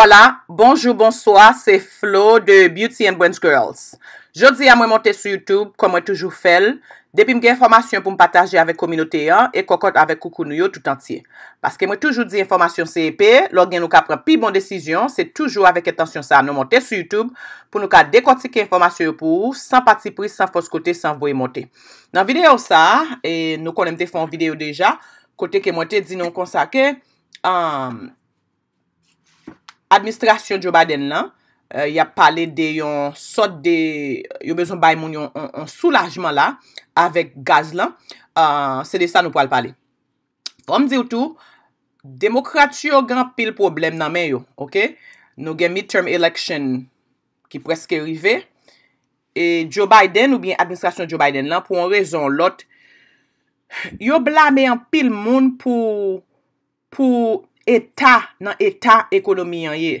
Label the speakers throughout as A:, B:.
A: Wala, bonjou, bonsoa, se Flo de Beauty and Brands Girls. Jodi a mwen monte sou Youtube, kon mwen toujou fel, depi mwen gen informasyon pou m pataje avek kominote ya, e kokot avek koukounou yo tout antye. Paske mwen toujou di informasyon se epè, lor gen nou ka pren pi bon desisyon, se toujou avek etansyon sa a nou monte sou Youtube, pou nou ka dekontike informasyon pou ou, san patipri, san foskote, san voye monte. Nan videyo sa, e nou konem te fon videyo deja, kote ke monte, di nou konsake, euh, an... Administrasyon Joe Biden la, euh, ya pale de yon sot de, yo bezon bay moun yon soulajman euh, la, avek gaz la, se de sa nou pale pale. Kom zi w tou, demokratsyo gen apil problem nan men yo, nou gen midterm election, ki preske rive, e Joe Biden ou bien administrasyon Joe Biden la, pou an rezon lot, yo blame yon apil moun pou, pou, Eta nan eta ekonomi an ye.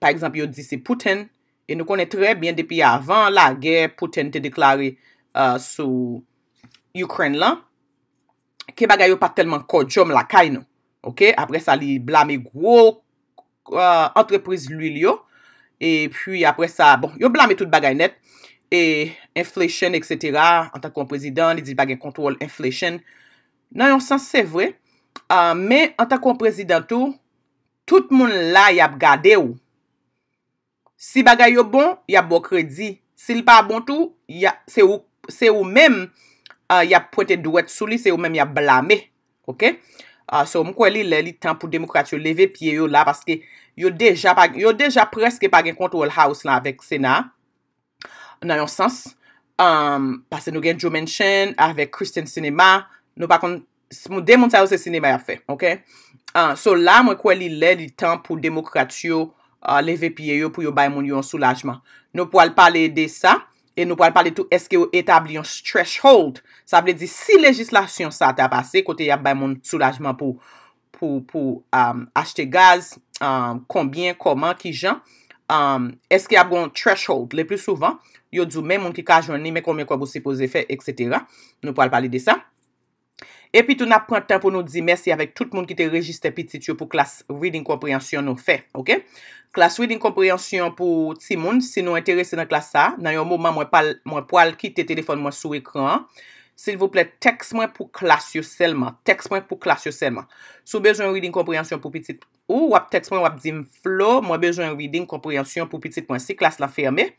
A: Par ekzamp yo di se Pouten. E nou konen trebyen depi avan. La ge Pouten te deklare uh, sou Ukraine lan. Ke bagay yo pa telman kodjom la kay nou. Ok. Apre sa li blame gwo uh, entreprise li yo. E pi apre sa. Bon. Yo blame tout bagay net. E inflation etc. Anta kon prezident. Li di bagay kontrol inflation. Nan yon sens se vwe. Ok. Ah, Me, anta kon prezidentou, tout moun la yap gade ou. Si bagay yo bon, yap bo kredi. Si li pa bon, bon tou, se ou men, yap pwete dwet sou li, se ou men yap blame. So, mwen kwen li lè li tan pou demokrat yo leve piye yo la, yon deja preske pa gen kontwo l haos la vek sena. Nan yon sens, um, pase nou gen Joe Manchin, avek Christian Sinema, nou bakon, moun demonsa yo se sinema ya fe, ok? Ah, so la mwen kwen li lè di tan pou demokrat yo leve piye yo pou yo bay moun yo soulajman. Nou pou al pale de sa e nou pale pale tou eske yo etabli yon threshold. Sa ple di si legislasyon sa ta pase kote ya bay moun soulajman pou achte gaz konbyen, konman, ki jan eske ya bon threshold. Le plus souvan, yo dzu men moun ki kaj yon nime konbyen kwa pou se pose fe, etc. Nou pale pale de sa. E pi tou na prantan pou nou di mesi avek tout moun ki te rejiste pitit yo pou klas reading komprehansyon nou fe. Klas reading komprehansyon pou ti moun, si nou interese nan klas sa, nan yon mouman mwen poal ki te telefon mwen sou ekran. Sil vople, tekst mwen pou klas yo selman. Tekst mwen pou klas yo selman. Sou bejoun reading komprehansyon pou pitit ou, wap tekst mwen wap di mflou, mwen bejoun reading komprehansyon pou pitit mwen si, klas lan ferme.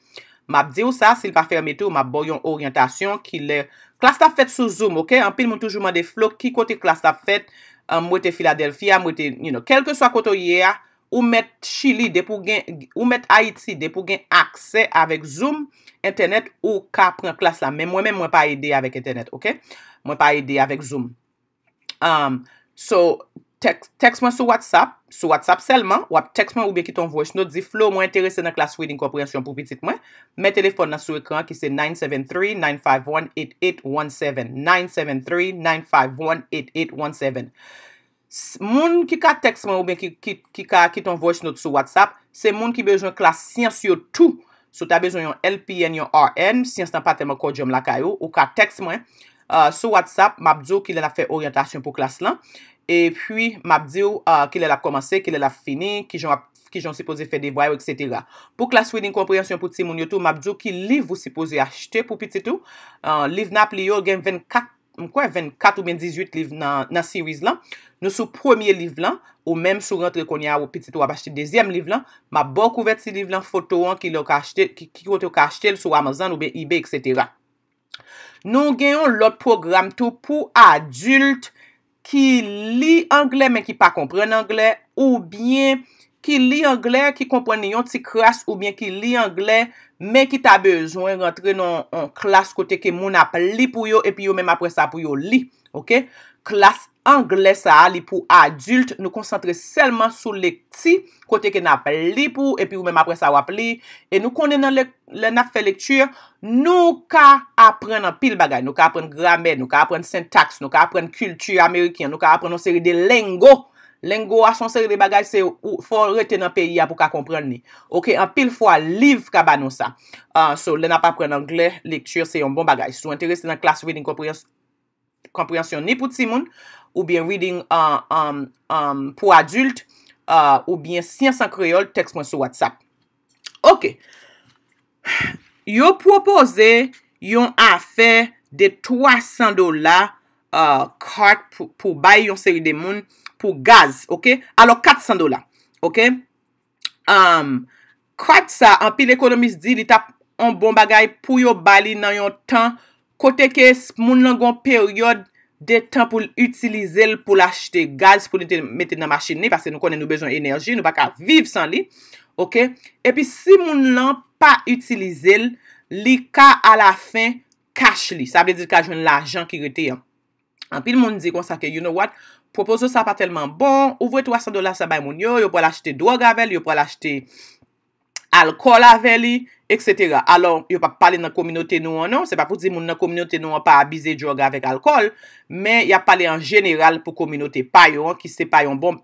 A: M ap di ou sa, si l pa ferme tou, m ap boyon oryantasyon ki lè. Klas ta fèt sou Zoom, ok? Anpil moun toujouman de flok ki kote klas ta fèt. M wète Philadelphia, m wète, you know, kelke sa koto ye a, ou mèt Chili, ou mèt Haiti, de pou gen aksè avèk Zoom, internet ou ka pren klas la. Men mwen mè mwen pa ede avèk internet, ok? Mwen pa ede avèk Zoom. Um, so... teks mwen sou WhatsApp, sou WhatsApp selman, wap teks mwen ou ben ki ton voice note, di flow mwen enterese nan klas reading komprensyon pou bitit mwen, mwen telefon nan sou ekran ki se 973 9518817 973 9518817 Moun ki ka teks mwen ou ben ki ton voice note sou WhatsApp, se moun ki bejoun klas siens yo tou, sou ta bejoun yo LPN, yo RN, siens nan pa teman kodjom la kayo, ou ka teks mwen uh, sou WhatsApp, mwen teks mwen, mwen teks mwen, E pwi, m ap diyo ki lè la komanse, ki lè la fini, ki jon se pose fè de vwayo, etc. Po klaswe din komprensyon pou ti moun yo tou, m ap diyo ki liv ou se pose achte pou piti tou. Liv na ap li yo gen 24 ou ben 18 liv nan siriz lan. Nou sou premier liv lan, ou menm sou rentre konya ou piti tou wap achte. Dezyem liv lan, m ap bok ou vet si liv lan, fotou an ki lè ou ka achte, ki kote ou ka achte lè sou Amazon ou ben eBay, etc. Nou genyon lot program tou pou adulte. Ki li Angle men ki pa kompren Angle ou bien ki li Angle ki kompren yon ti kras ou bien ki li Angle men ki ta bejwen rentre nan klas kote ke moun ap li pou yo epi yo men apre sa pou yo li. Klas A. Angle sa li pou adult, nou koncentre selman sou lek ti, kote ke na ap li pou, epi ou men apre sa wap li. E nou konnen nan le na fe lektur, nou ka apren an pil bagay. Nou ka apren grame, nou ka apren sentaks, nou ka apren kultur Amerikyan, nou ka apren an seri de lengo. Lengo asan seri de bagay se ou for reten an peyi ya pou ka kompren ni. Ok, an pil fwa liv ka banon sa. Ah, so, le na apren angle, lektur, se yon bon bagay. Sou entereste nan klas vini komprensyon ni pou ti moun. ou byen reading pou adult, euh, ou byen siensan kreol, teks mwen sou WhatsApp. Ok. Yo propose, yon afe de 300 dola kart pou bay yon seri de moun pou gaz, ok? Alo 400 dola, ok? Kart sa, an pi l'ekonomis di, li tap an bon bagay pou yo bali nan yon tan, kote ke moun langon peryode de tan pou l'utilize l pou l'achete gaz pou nou te mette nan machine ni, pase nou konen nou bejon enerji, nou baka vive san li, ok? E pi si moun lan pa utilize l, li ka a la fin kache li. Sa aple di ka joun l'ajan ki gote yon. An pi moun di konsa ke, you know what, propozo sa pa telman bon, ouvre 300 dola sa bay moun yo, yo pou l'achete droga vel, yo pou l'achete alkola vel li, Eksetera, alon yo pa pale nan kominote nou anon, se pa pou zi moun nan kominote nou an pa abize joga vek alkol, men ya pale an general pou kominote payon, ki se payon bon,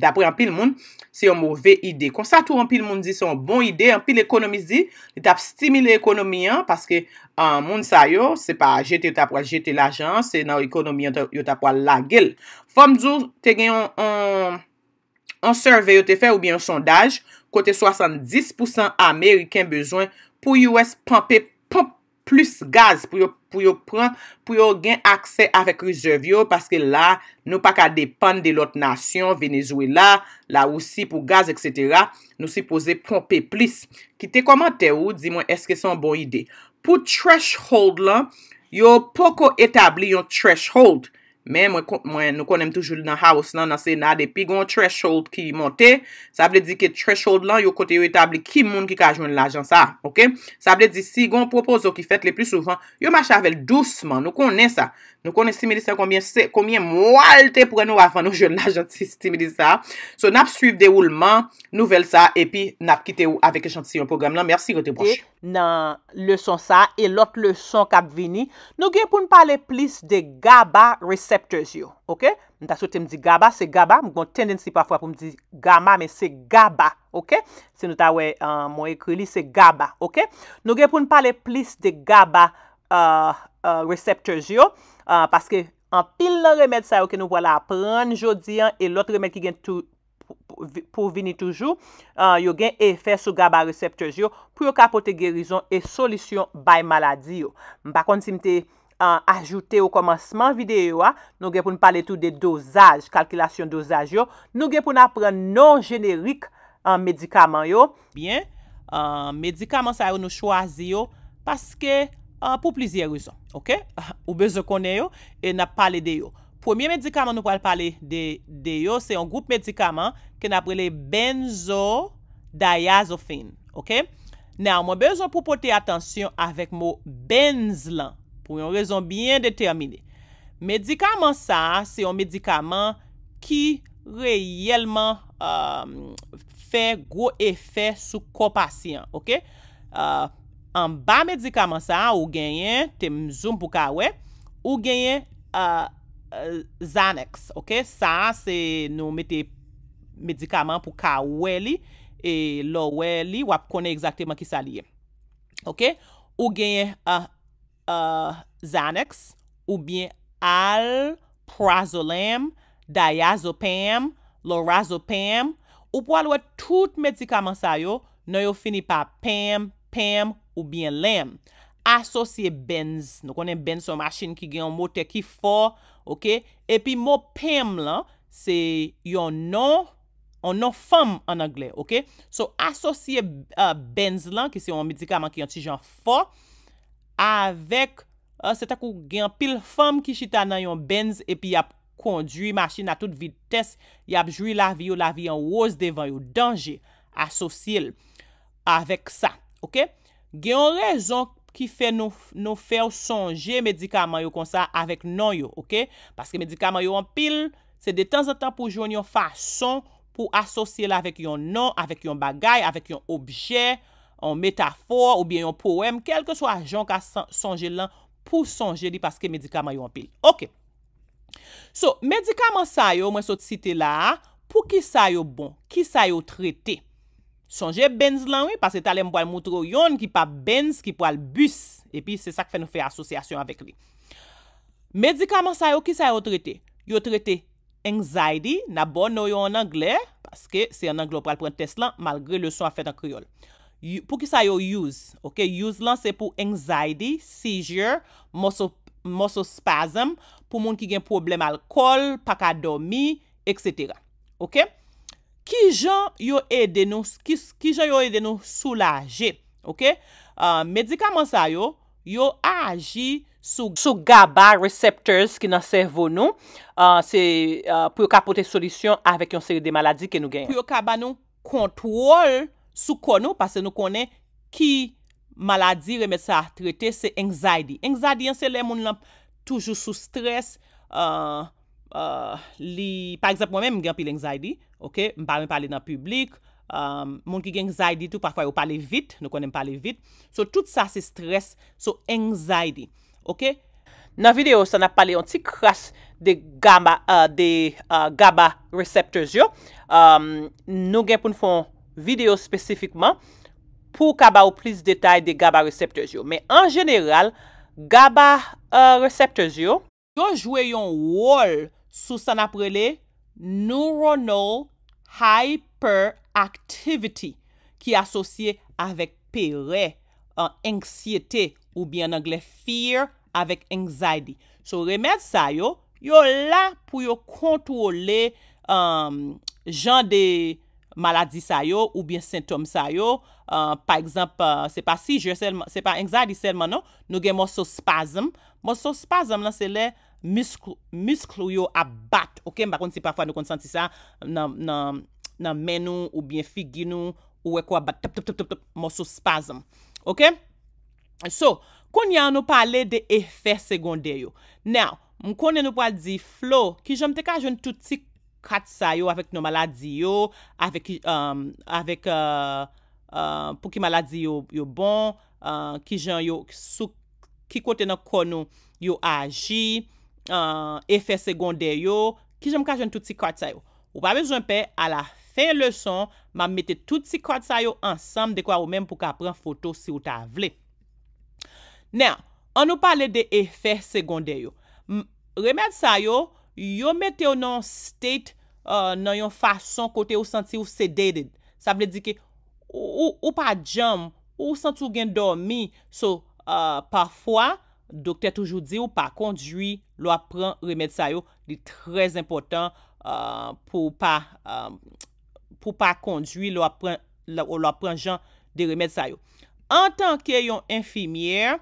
A: dapre an pil moun, se yon mouve ide. Kon sa tou an pil moun di se yon bon ide, an pil ekonomisi, li tap stimile ekonomiyan, paske an moun sa yo, se pa jete tapwa jete la jan, se nan ekonomiyan yo tapwa la gel. Fom zou, te gen yon survey yo te fe ou bi yon sondaj, Kote 70% Ameriken bezwen pou US pompe plus gaz pou yo pran pou yo gen akse avèk rezervyo paske la nou pa ka depan de lot nasyon, Venezuela, la ou si pou gaz, etc. Nou se pose pompe plus. Ki te komante ou, di mwen eske son bon ide. Pou threshold la, yo pou ko etabli yon threshold. Men mwen nou konen toujoul nan haos nan nasenade. Pi gon threshold ki monte. Sa ble di ki threshold lan yo kote yo etabli ki moun ki kajoun l'ajan sa. Ok. Sa ble di si gon propose yo ki fet le plus soufan. Yo machavel douceman. Nou konen sa. Nou konen si me di sa konbyen mwalte pwè nou avan nou joun la jante si ti me di sa. So nap suiv de ou lman nouvel sa epi nap kite ou avek e jante si yon program la. Mersi gote mwanshi. Nan le son sa e lot le son kap vini. Nou gen pou n pale plis de GABA receptors yo. Ok? Nta sote m di GABA se GABA. M kon tendensi pa fwa pou m di GAMA me se GABA. Ok? Se nou ta we mwen ekri li se GABA. Ok? Nou gen pou n pale plis de GABA euh, euh, receptors yo. Ok? Paske an pil la remèd sa yo ke nou wala apren jodi an, e lot remèd ki gen pou vini toujou, yo gen efè sou gaba reseptè jo, pou yo kapote gerizon e solisyon bay maladi yo. Mba konti si mte euh, ajoute ou komanseman videyo a, nou gen pou nou pale tout de dosaj, kalkilasyon dosaj yo, nou gen pou nou apren non-jenérique an euh, medikaman yo. Bien, euh, medikaman sa yo nou chwazi yo, paske... Ah, pou plizye rezon, ok? Ou bezo konen yo, e nap pale de yo. Premier medikaman nou pale pale de yo, se yon group medikaman, ke nap rele Benzodiazepine, ok? Nou, mwen bezo pou pote atensyon avek mou Benzlan, pou yon rezon byen determine. Medikaman sa, se yon medikaman ki reyelman euh, fè gro efè sou kompasyen, ok? Ahm, euh, An ba medikaman sa ou genyen, te mzoum pou ka we, ou genyen Xanax. Ok, sa se nou me te medikaman pou ka we li, e lo we li, wap kone exakteman ki sa liye. Ok, ou genyen Xanax, ou bien Alprazolam, Diazopam, Lorazopam, ou pou alwe tout medikaman sa yo, nou yo fini pa pam, pam, pam. ou byen lem, asosye benz, nou konen benz ou machin ki gen yon mote ki fo, ok, epi mo pem lan, se yon non, yon non fam an angle, ok, so asosye euh, benz lan, ki se yon medikaman ki yon tijan fo, avek, se tak ou gen pil fam ki chita nan yon benz, epi ap kondri machin a tout vites, ap jwi la vi ou la vi an wos devan yon danje, asosye l, avek sa, ok, gen yon rezon ki fè nou fè ou sonje medikaman yo konsa avèk nan yo, ok? Paske medikaman yo an pil, se de tan zan tan pou joun yon fason, pou asosye la avèk yon nan, avèk yon bagay, avèk yon objè, yon metafor, ou bien yon poèm, kelke sou ajon ka sonje lan pou sonje li paske medikaman yo an pil, ok? So, medikaman sa yo, mwen sot site la, pou ki sa yo bon, ki sa yo trete? Sonje Benz lan wè, pasè talè mbo al moutro yon ki pa Benz ki po al bus. Epi, se sak fè nou fè asosyasyon avèk li. Medikaman sa yo, ki sa yo trete? Yo trete Anxiety, nabon nou yo an Anglè, paske se an Anglè ou pral pren test lan, malgre le son a fè tan kriol. Po ki sa yo use? Ok, use lan se pou Anxiety, Seizure, Muscle Spasm, pou moun ki gen problem alkol, pakadomi, etc. Ok? Ok? Ki jan yo e de nou soulaje. Ah, medikaman sa yo, yo aji sou gaba receptors ki nan servon nou. Ah, se ah, pou yo kapote solisyon avek yon seri de maladi ke nou genye. Pou yo kaba nou kontrol sou konou. Pase nou konen ki maladi reme sa trete se anxiety. Anxiety anse le moun lamp toujou sou stres. Anxiety anse le moun lamp toujou sou stres. Euh, par eksept mwen men m gen pi l'anxiety M parmen pale nan publik um, Moun ki gen anxiety tou Par kwa yo pale vit So tout sa se stres So anxiety Nan video sa na pale an ti kras De uh, uh, gaba De gaba reseptors yo um, Nou gen pou n fon Video spesifikman Po kaba ou plis detay de gaba reseptors yo Me an jeneral Gaba uh, reseptors yo Yo jwe yon wall Sou san aprele neuronal hyperactivity ki asosye avèk pere, ansyete ou byen angle fear avèk anxiety. Sou remèd sa yo, yo la pou yo kontrole um, jan de maladi sa yo ou byen sintom sa yo. Uh, par exemple, uh, se pa anxiety selmano, non? nou gen moso spasm. Moso spasm lan se le... misklo yo abat ok, mbakon si pafwa nou konsanti sa nan men nou ou bien figi nou, ou ekwa abat tap tap tap tap, moso spasm ok, so konye an nou pale de efek segonde yo now, mkonye nou pale di flow, ki jan mte ka joun touti katsa yo avek nou maladi yo avek um, avek uh, uh, pou ki maladi yo bon uh, ki joun yo, ki kote nan kon yo aji Euh, efe segonde yo, ki jom kajen touti kwa tsa yo. Ou pa bezon pe, ala fe le son, ma mette touti kwa tsa yo ansam dekwa ou menm pou ka pran foto si ou ta vle. Nè, an nou pale de efe segonde yo. Remèd sa yo, yo mette yo nan state nan yon fason kote ou senti ou sedated. Sa vle di ke, ou pa jom, ou senti ou gen dormi, so, euh, pafwa, Dokte toujou di ou pa kondwi lo ap pran remèd sa yo, li trez impotant euh, pou pa kondwi lo ap pran jan de remèd sa yo. En tanke yon infimièr,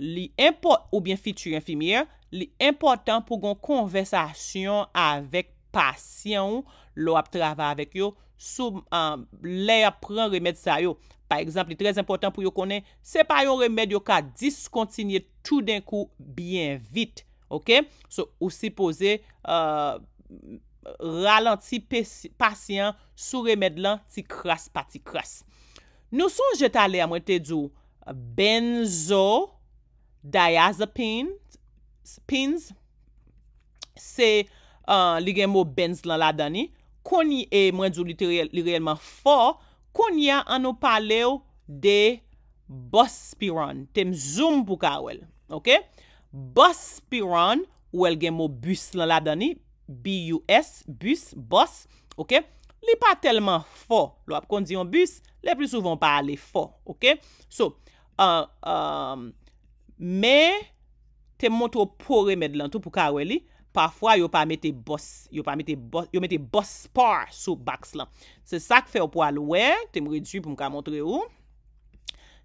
A: li impotant pou gon konvesasyon avèk pasyon lo ap travè avèk yo sou euh, le ap pran remèd sa yo. pa ekzamp li trez impotant pou yo konen, se pa yon remed yo ka diskontinye tout den kou bien vit. Ok? So, ou si pose euh, ralenti pasyen sou remed lan ti kras pa ti kras. Nou son jet ale a mwen te djou benzo diazepin spins. Se euh, li genmou benz lan la dani. Koni e mwen djou li reyelman fòr, Konya an nou pale ou de BUS PIRAN. Tem zoom pou ka wel. Ok. BUS PIRAN ou el genmou BUS lan la dani. B-U-S, BUS, BUS. Ok. Li pa telman fo. Lo ap kon diyon BUS, li ap souvan pale fo. Ok. So, uh, um, me tem moun tou pore med lan tou pou ka wel li. Ok. pafwa yo pa mette BOS, yo mette BOSPAR sou baks la. Se sak fe ou pwa louè, te mwri di sou pou mka montre ou.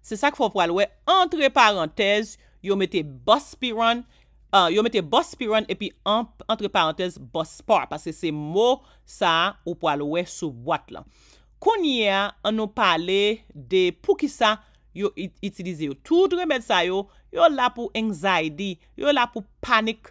A: Se sak fe ou pwa louè, entre parantez, yo mette BOSPIRON, euh, yo mette BOSPIRON, epi entre parantez BOSPAR, pase se mo sa ou pwa louè sou vwat la. Konye, an nou pale de pou ki sa, yo itilize yo. Tout remèd sa yo, yo la pou anxiety, yo la pou panik,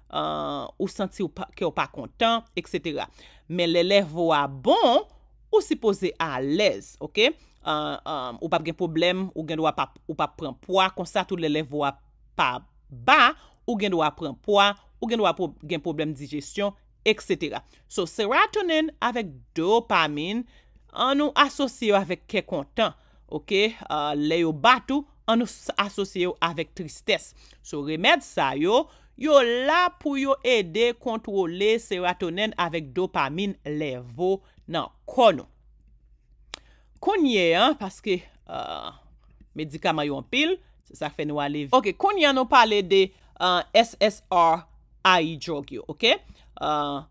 A: Euh, ou senti ou pa kontan, et cetera. Men le lev ou a bon, ou si pose a lez, ok? Euh, euh, ou pa gen problem, ou gen do a pa pren poa, konsa tout le lev ou a pa ba, ou gen do a pren poa, ou gen do a gen problem digestyon, et cetera. So serotonin avek dopamin, an nou asosye ou avek ke kontan, ok? Le yo batou, an nou asosye ou avek tristes. So remèd sa yo, Yo la pou yo ede kontrole serotonen avek dopamin levo nan konon. Konye an, paske euh, medikama yo an pil, se sa fenwa levi. Ok, konye an nou pale de euh, SSRI drug yo, ok? Euh,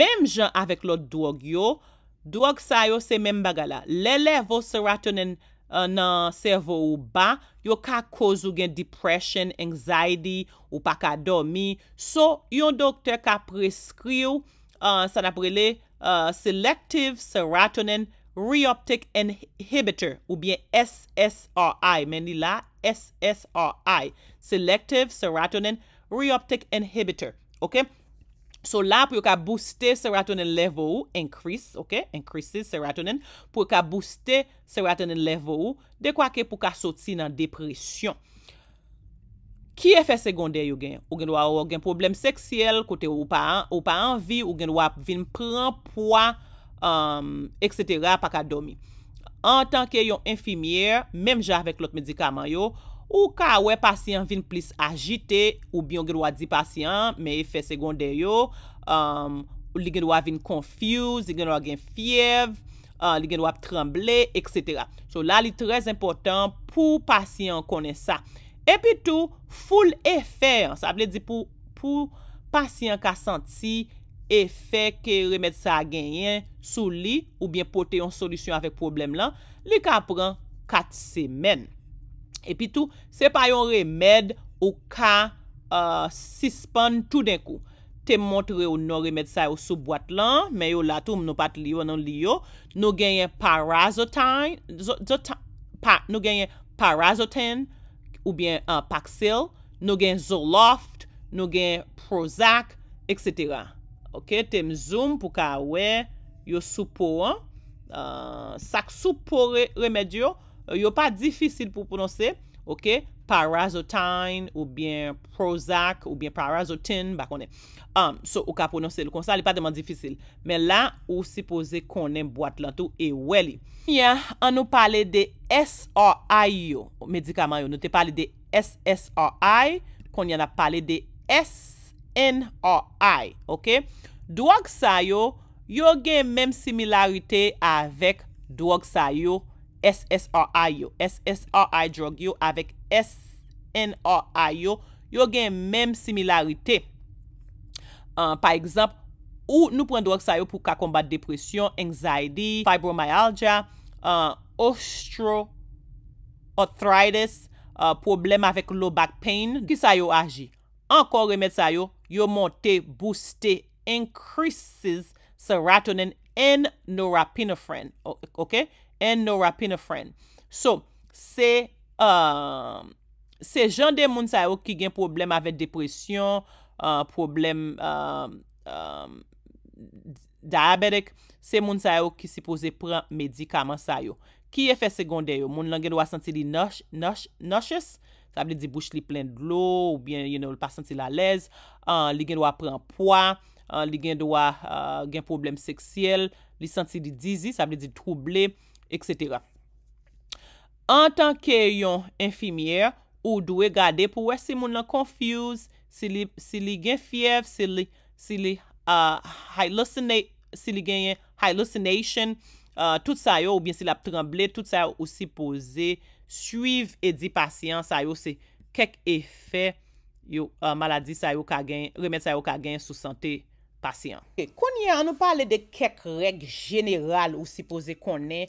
A: mem jan avek lot drug yo, drug sa yo se mem bagala. Lelevo serotonen serotonen. Euh, nan servo ou ba, yo ka kozu gen depresyon, anzaydi, ou pa ka domi. So, yon doktor ka preskri ou, euh, sa naprele, euh, Selective Serotonin Reoptic Inhibitor, ou bien SSRI, men li la SSRI, Selective Serotonin Reoptic Inhibitor, okey? So la pou yo ka booste serotonin level ou, increase, ok, increases serotonin, pou yo ka booste serotonin level ou, dekwa ke pou ka soti nan depresyon. Ki efek segonde yo gen? Ou gen wap wap gen problem seksyel, kote ou pa anvi, ou gen wap vin pran poa, um, eksetera, pa ka domi. En tanke yon enfimier, menm jan vek lot medikaman yo, Ou ka wè pasyen vin plis agite, ou byon gen wad di pasyen, men efè segondè yo, um, li gen wad vin konfuse, li gen wad gen fiev, uh, li gen wad tremble, etc. So la li trez impotant pou pasyen konen sa. E pi tou, foul efè, sa ap le di pou pasyen ka santi efè ke remèd sa genyen sou li, ou byen pote yon solisyon avek problem lan, li ka pran kat semen. Epi tou, se pa yon remèd ou ka sispon tout den euh, kou. Te montre ou non remèd sa ou sou boat lan, men yo la tou mnou pat liyo nan liyo, nou genye parazotan, nou genye parazotan ou bien euh, paksel, nou genye zoloft, nou genye prozac, etc. Ok, te mzoum pou ka we, yo soupo an, euh, sak soupo remèd yo, Euh, yo pa difisil pou pou non se, ok? Parazotine ou byen Prozac ou byen Parazotin, bako ne. Um, so, ou ka pou non se. Lo konsan li pa deman difisil. Men la, ou sipoze konen boat lan tou e weli. Ya, an nou pale de S-R-I yo. Medikaman yo nou te pale de S-S-R-I. Kon yana pale de S-N-R-I, ok? Dwa gsa yo, yo gen menm similarite avek dwa gsa yo. SSRI yo, SSRI drug yo avèk SNRI yo, yo gen menm similaryte. Par ekzamp, ou nou pren drok sa yo pou ka kombat depresyon, anzaydi, fibromyalgia, osteoarthritis, problem avèk low back pain, ki sa yo aji? Ankor remet sa yo, yo monte, booste, increases serotonin and norepinephrine, okè? And nora penefren. So, se um, jande moun sa yo ki gen problem avet depresyon, uh, problem um, um, diabetik, se moun sa yo ki se pose premedikaman sa yo. Ki efe sekonde yo? Moun lan gen do a senti li nosh, nosh, noshes, tabli di bouch li plen glou, ou bien, you know, li pa senti la lez, uh, li gen do a pren poa, li gen do a uh, gen problem seksyel, li senti li dizi, sabli di trouble, En tanke yon infimiè, ou dwe gade pou wè si moun nan konfuse, si li gen fiev, si li haylousinè, si li gen yon haylousinè, tout sa yo ou bin si la tremble, tout sa yo ou si pose suiv edi pasyant sa yo se kek efè yo maladi sa yo remè sa yo ka gen sou santè pasyant. Konye, an nou pale de kek reg jeneral ou si pose konè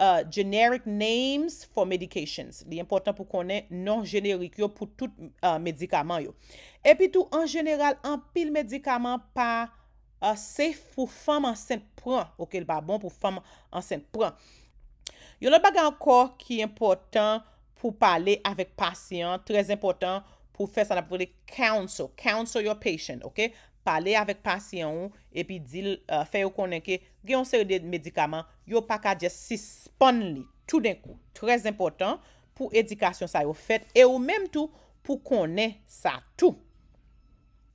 A: Euh, generic names for medications. Li important pou konen non-generic yo pou tout euh, medikaman yo. E pi tou, an general, an pil medikaman pa euh, se pou fam ansen pran. Ok, li ba bon pou fam ansen pran. Yo lè baga ankor ki important pou pale avèk pasyon, trez important pou fè san aprele counsel, counsel your patient, ok? pale avèk pasyen ou, epi dil euh, fè yon konen ke, gen yon seri de medikaman, yon pakadje si spon li, tout den kou, tres importan pou edikasyon sa yo fet, e yo menm tou pou konen sa tou.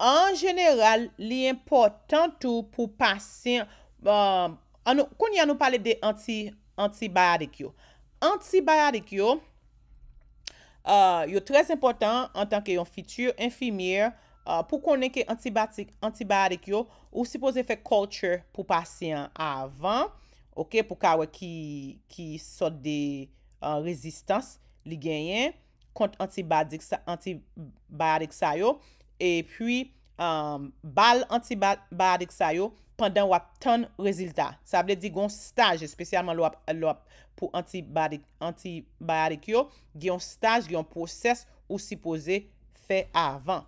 A: An jeneral, li importan tou pou pasyen, euh, kon yon nou pale de anti-bayade kyo. Anti-bayade kyo, yo tres importan, an tanke yon fitur, enfimir, Pou konen ke antibatik yo, ou sipoze fe culture pou pasyen avan. Ok, pou kawe ki sot de rezistans li genyen kont antibatik sayo. E pwi bal antibatik sayo pandan wap ton reziltat. Sa ble di gon staj, spesyalman wap pou antibatik yo. Gyon staj, gyon proses ou sipoze fe avan.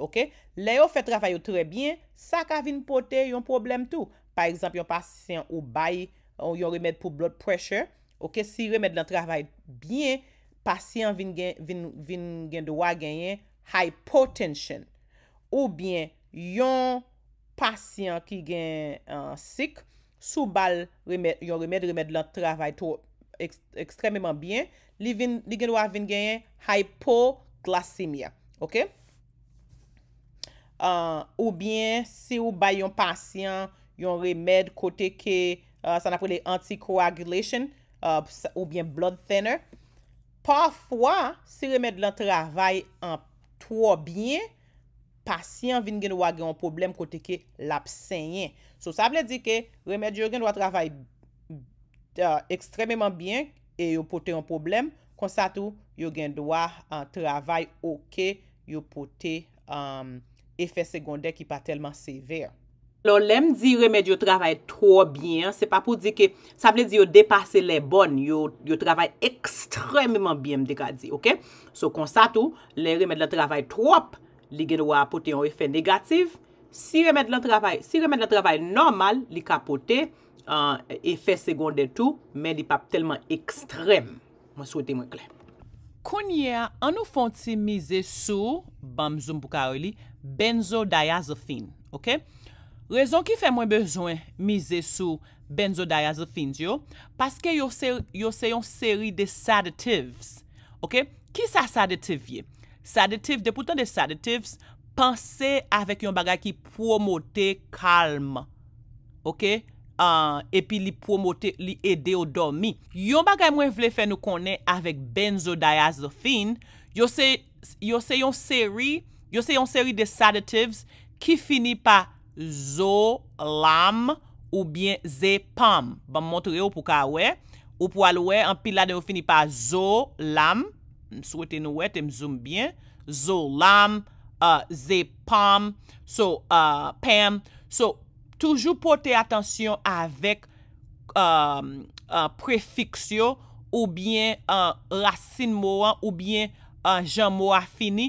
A: Ok, le yo fè travay yo trebyen, sa ka vin pote yon problem tou. Par exemple, yon pasyen ou bay yon remèd pou blood pressure. Ok, si remèd lan travay bien, pasyen vin gen do a genyen hypotension. Ou bien, yon pasyen ki gen euh, sick, sou bal yon remèd, remèd lan travay tou ekstremèman bien. Li gen do a vin genyen hypoglasemia. Ok, Euh, ou byen si ou bay yon pasyon, yon remèd kote ke, euh, san apre le anticoagulation, euh, ou byen blood thinner. Parfwa, si remèd lan travay an two byen, pasyon vin gen wage yon problem kote ke lap senyen. So, sa ble di ke, remèd yo gen wage travay ekstrememan byen, e yo pote yon problem, konsa tou, yo gen wage travay oke yo pote yon um, efè segondè ki pa telman sever. Lò, lèm di remèd yo travay tro bien, se pa pou di ke sa ble di yo depase lè bon, yo travay ekstremèman bien mdekadi, ok? So, konsa tou, lè remèd lè travay trop, li gen wapote yon efè negatif, si remèd lè travay, si remèd lè travay normal, li kapote efè euh, segondè tou, men di pa telman ekstrem. Mwen souwete mwen klem. Kounye, an nou fonti mize sou, bam zoom pou ka ou li, Benzodiazephin, ok? Rezon ki fè mwen bezwen mize sou benzodiazephin, yo? Paske yo se yon seri de sadatives, ok? Ki sa sadative ye? Sadative, depoutan de sadatives, panse avèk yon bagay ki promote kalm, ok? Uh, e pi li promote, li ede o domi. Yon bagay mwen vle fè nou konen avèk benzodiazephin, yo se yon seri, Yo se yon seri de sedatives ki fini pa zo, lam ou bien ze, pam. Ba m montre yo pou ka we. Ou pou al we, an pil la de yo fini pa zo, lam. M sou we te nou we, te m zoom bien. Zo, lam, uh, ze, pam. So, uh, pam. So, toujou pote atensyon avek um, uh, prefiksyo ou bien rassin mou an ou bien jan mou an fini.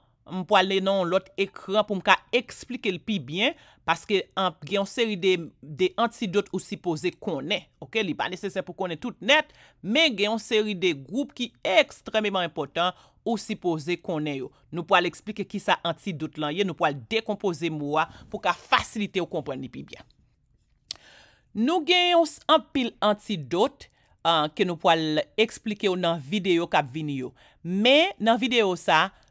A: m pou al nenon lot ekran pou m ka eksplike l pi bien paske gen yon seri de antidote ou sipoze konen. Ok, li pa nesesen pou konen tout net, men gen yon seri de groupe ki ekstrememan impotant ou sipoze konen yo. Nou pou al eksplike ki sa antidote lan ye, nou pou al dekompose mwa pou ka fasilite ou kompren ni pi bien. Nou gen yon an pil antidote ke nou pou al eksplike yo nan videyo kap vini yo. Men nan videyo sa,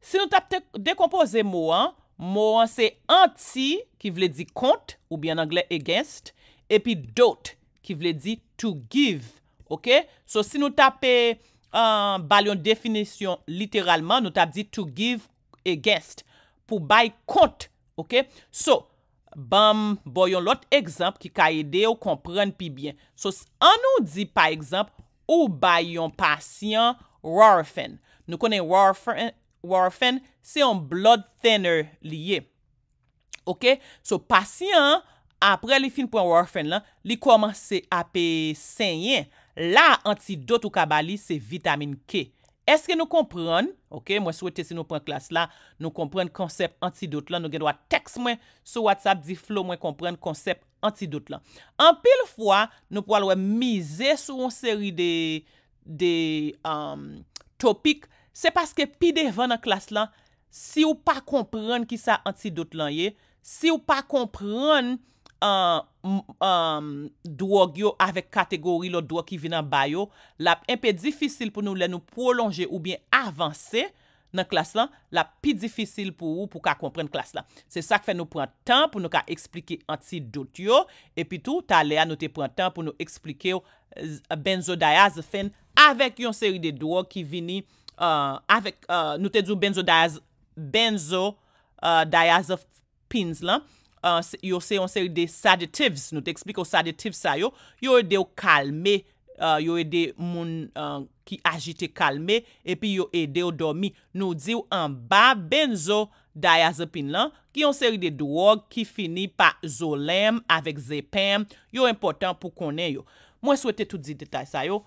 A: Si nou tap dekompoze mou an, mou an se anti ki vle di kont ou byan angle e genst, epi dot ki vle di to give, ok? So, si nou tape balyon definisyon literalman, nou tape di to give e genst pou bay kont, ok? So, bam, boyon lot ekzamp ki ka yede ou kompren pi bien. So, an nou di pa ekzamp ou bay yon pasyon warfen, nou konen warfen... Warfen, se yon blood thinner liye. Ok, so pasyen apre li fin pou an warfen la, li koman se api senyen. La antidote ou kabali se vitamin K. Eske nou kompran, ok, mwen souwete se nou pran klas la, nou kompran konsep antidote la, nou genwa teks mwen sou WhatsApp di flow mwen kompran konsep antidote la. An pil fwa, nou pou alwe mize sou yon seri de um, topik, Se paske pi devan nan klas lan, si ou pa kompren ki sa anti-dot lan ye, si ou pa kompren euh, euh, drogyo avek kategori lo dro ki vina bayo, la epè difisil pou nou le nou prolonje ou bien avanse nan klas lan, la pi difisil pou ou pou ka kompren klas lan. Se sak fe nou pran tan pou nou ka eksplike anti-dot yo, e pi tou ta le anote pran tan pou nou eksplike yo euh, benzo dayaz fen avek yon seri de dro ki vini avèk nou te djou benzo benzo euh, diazopin lan euh, yo se yon seri de sadetivs nou te ekspik yo sadetivs sa yo yo e de yo kalme yo e de moun ki agite kalme epi yo e de yo domi nou diyo an ba benzo diazopin lan ki yon seri de dwog ki fini pa zolem avèk zepem yo important pou konen yo mwen souwete tout di detay sa yo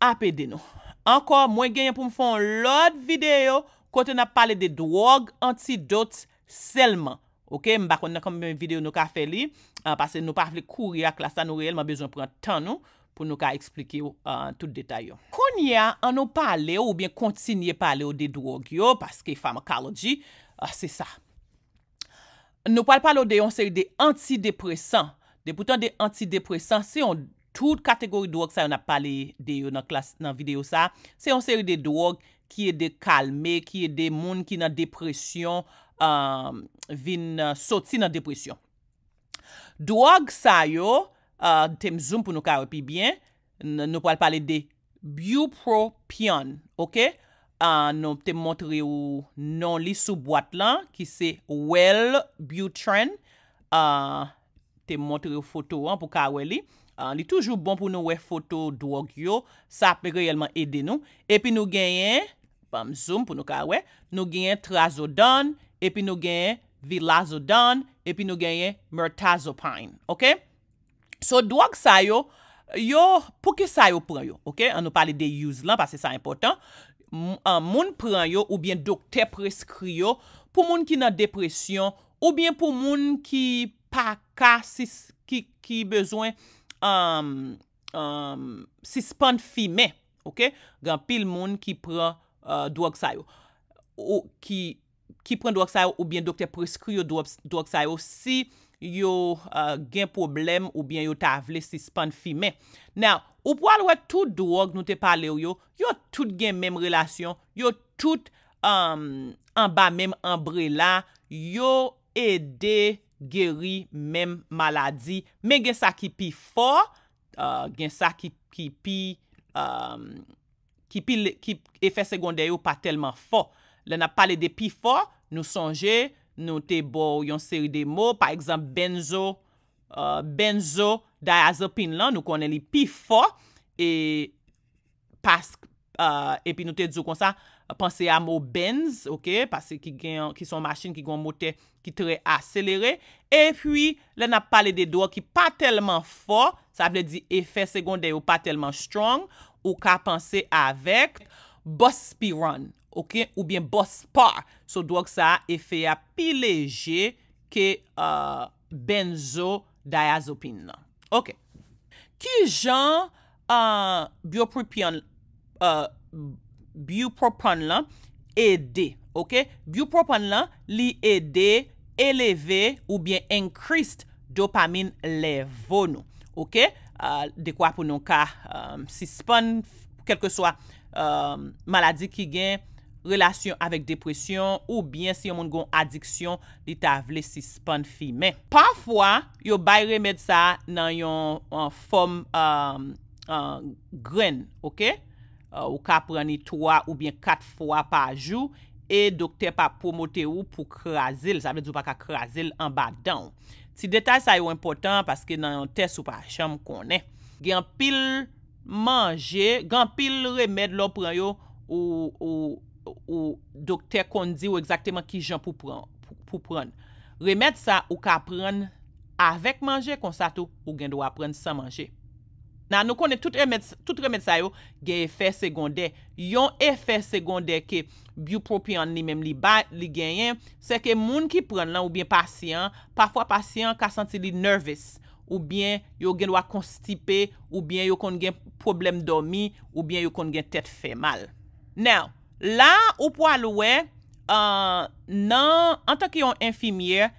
A: apè deno Anko, mwen genye pou mfon lot videyo konten ap pale de drog, antidot, selman. Ok, mbak, mwen akombe mwen videyo nou ka fe li, anpase ah, nou pa fle kouri ak la sa nou reyelman bezon pren tan nou, pou nou ka eksplike yo an ah, tout detay yo. Konye an nou pale yo, ou bien kontinye pale yo de drog yo, paske pharmacology, ah, se sa. Nou pale pale yo de yon seri de antidepressant, de putan de antidepressant se yon, Tout kategori drog sa yo na pale de yo nan video sa, se yon seri de drog ki e de kalme, ki e de moun ki nan depresyon, vin uh, sotsi nan depresyon. Drog sa yo, uh, tem zoom pou nou kawe pi bien, nou pale pale de biopropion, ok? Uh, nou te montre ou nan li sou boat lan, ki se Wellbutrin, te montre ou foto an pou kawe li. li toujou bon pou nou we foto drog yo, sa pe reyelman edenou, epi nou genyen, pam zoom pou nou ka we, nou genyen trazodon, epi nou genyen vilazodon, epi nou genyen mirtazopine, ok? So, drog sa yo, yo, pou ki sa yo pran yo, ok? An nou pali de yuz lan, pas se sa important, moun pran yo, ou bien dokte preskrio, pou moun ki nan depresyon, ou bien pou moun ki pakasis, ki bezwen si span fime, ok? Gan pil moun ki pren uh, drog sayo. Ki pren drog sayo ou bien dokte preskri yo drog sayo si yo uh, gen problem ou bien yo ta avle si span fime. Nou, ou po alwe tout drog nou te pale yo, yo tout gen menm relasyon, yo tout en um, ba menm enbrela, yo ede Geri, mem, maladi, me gen sa ki pi fo, uh, gen sa ki pi um, efek sekonde yo pa telman fo. Le na pale de pi fo, nou sonje, nou te bo yon seri de mo, pa ekzamp benzo, uh, benzo, daya zopin lan, nou konen li pi fo, e uh, pi nou te dzou konsa. Pense a mou benz, ok? Pase ki son machin ki goun mote ki tre a selere. E pwi, lè na pale de doa ki pa telman fò, sa ble di efè segonde yo pa telman strong, ou ka pense avek bospiron, ok? Ou bien bospar. So doa ki sa efè ya pi leje ke euh, benzo diazopin nan. Ok. Ki jan euh, biopripion e euh, e Biopropan lan ede, okey? Biopropan lan li ede, eleve ou bien enkrist dopamin levo nou, okey? Ah, de kwa pou nou ka si um, spon, kelke swa um, maladi ki gen relasyon avek depresyon ou bien si yon moun gon adiksyon li ta vle si spon fi. Men, pafwa yo bay remed sa nan yon fom um, gren, okey? Euh, ou ka preni 3 ou bien 4 fwa pa jou, e dokter pa promote ou pou krasil, sa vè djou pa ka krasil an ba don. Ti detay sa yo important, paske nan yon test ou pa chanm konen. Gen pil manje, gen pil remèd lo preyo ou dokter kon di ou ekzakteman ki jan pou prene. Remèd sa ou ka prene avek manje konsato ou gen do apren sa manje. Nan nou konen tout remèd sa yo gen efèr segondè. Yon efèr segondè ke biopropion li men li bat, li genyen, se ke moun ki pren lan oubyen pasyen, pafwa pasyen ka senti li nervis, oubyen yo gen wak konstipe, oubyen yo kon gen problem domi, oubyen yo kon gen tèt fè mal. Nan, la ou pwa louè, euh, nan, an tan ki yon infimier,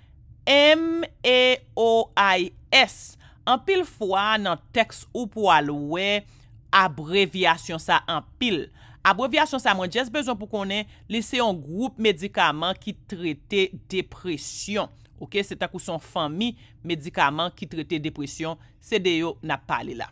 A: M-E-O-I-S. M-E-O-I-S. Anpil fwa nan teks ou pou alowe, abrevyasyon sa anpil. Abrevyasyon sa mwenje, se bezon pou konen lese yon group medikaman ki trete depresyon. Ok, se tak ou son fami, medikaman ki trete depresyon, se deyo nan pale la.